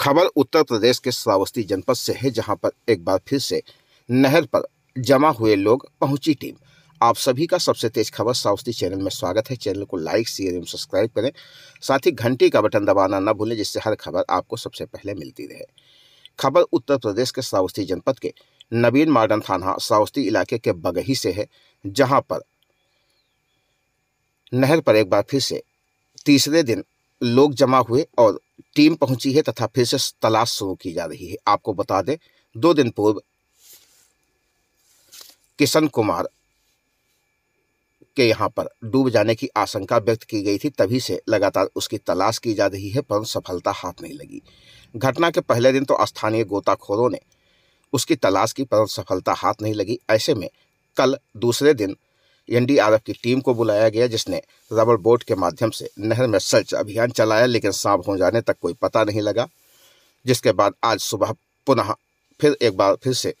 खबर उत्तर प्रदेश के श्रावस्ती जनपद से है जहां पर एक बार फिर से नहर पर जमा हुए लोग पहुंची टीम आप सभी का सबसे तेज खबर सावस्ती चैनल में स्वागत है चैनल को लाइक शेयर एवं सब्सक्राइब करें साथ ही घंटी का बटन दबाना न भूलें जिससे हर खबर आपको सबसे पहले मिलती रहे खबर उत्तर प्रदेश के श्रावस्ती जनपद के नवीन मार्डन थाना सावस्ती इलाके के बगही से है जहां पर नहर पर एक बार फिर से तीसरे दिन लोग जमा हुए और टीम पहुंची है तथा फिर से तलाश शुरू की जा रही है आपको बता दें दो दिन पूर्व किशन कुमार के यहाँ पर डूब जाने की आशंका व्यक्त की गई थी तभी से लगातार उसकी तलाश की जा रही है पर सफलता हाथ नहीं लगी घटना के पहले दिन तो स्थानीय गोताखोरों ने उसकी तलाश की पर सफलता हाथ नहीं लगी ऐसे में कल दूसरे दिन एनडीआरएफ की टीम को बुलाया गया जिसने रबर बोट के माध्यम से नहर में सर्च अभियान चलाया लेकिन सांप हो जाने तक कोई पता नहीं लगा जिसके बाद आज सुबह पुनः फिर एक बार फिर से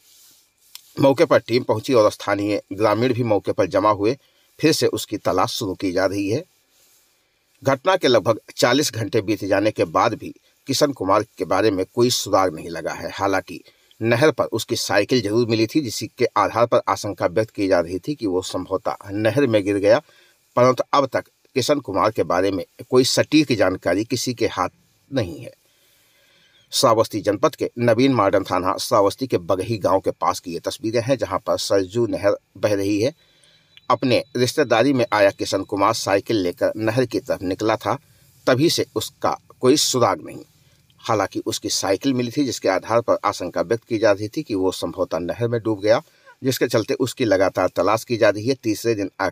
मौके पर टीम पहुंची और स्थानीय ग्रामीण भी मौके पर जमा हुए फिर से उसकी तलाश शुरू की जा रही है घटना के लगभग 40 घंटे बीत जाने के बाद भी किशन कुमार के बारे में कोई सुधार नहीं लगा है हालांकि नहर पर उसकी साइकिल जरूर मिली थी जिसके आधार पर आशंका व्यक्त की जा रही थी कि वो संभवतः नहर में गिर गया परंतु अब तक किशन कुमार के बारे में कोई सटीक जानकारी किसी के हाथ नहीं है श्रावस्ती जनपद के नवीन मार्डन थाना श्रावस्ती के बगही गांव के पास की ये तस्वीरें हैं जहां पर सरजू नहर बह रही है अपने रिश्तेदारी में आया किशन कुमार साइकिल लेकर नहर की तरफ निकला था तभी से उसका कोई सुराग नहीं हालांकि उसकी साइकिल मिली थी जिसके आधार पर आशंका व्यक्त की जा रही थी कि वो संभवतः नहर में डूब गया जिसके चलते उसकी लगातार तलाश की जा रही है तीसरे दिन आ,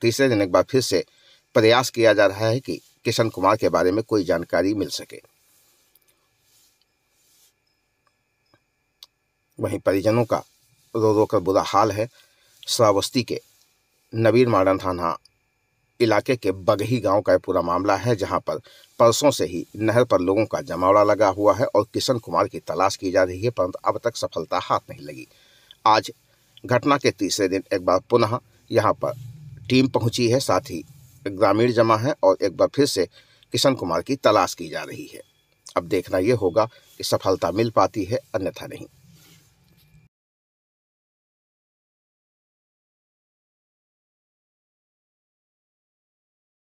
तीसरे दिन एक बार फिर से प्रयास किया जा रहा है कि किशन कुमार के बारे में कोई जानकारी मिल सके वहीं परिजनों का रो रो कर बुरा हाल है श्रावस्ती के नवीर माडन थाना इलाके के बगही गांव का यह पूरा मामला है जहां पर परसों से ही नहर पर लोगों का जमावड़ा लगा हुआ है और किशन कुमार की तलाश की जा रही है परंतु अब तक सफलता हाथ नहीं लगी आज घटना के तीसरे दिन एक बार पुनः यहाँ पर टीम पहुंची है साथ ही ग्रामीण जमा है और एक बार फिर से किशन कुमार की तलाश की जा रही है अब देखना यह होगा कि सफलता मिल पाती है अन्यथा नहीं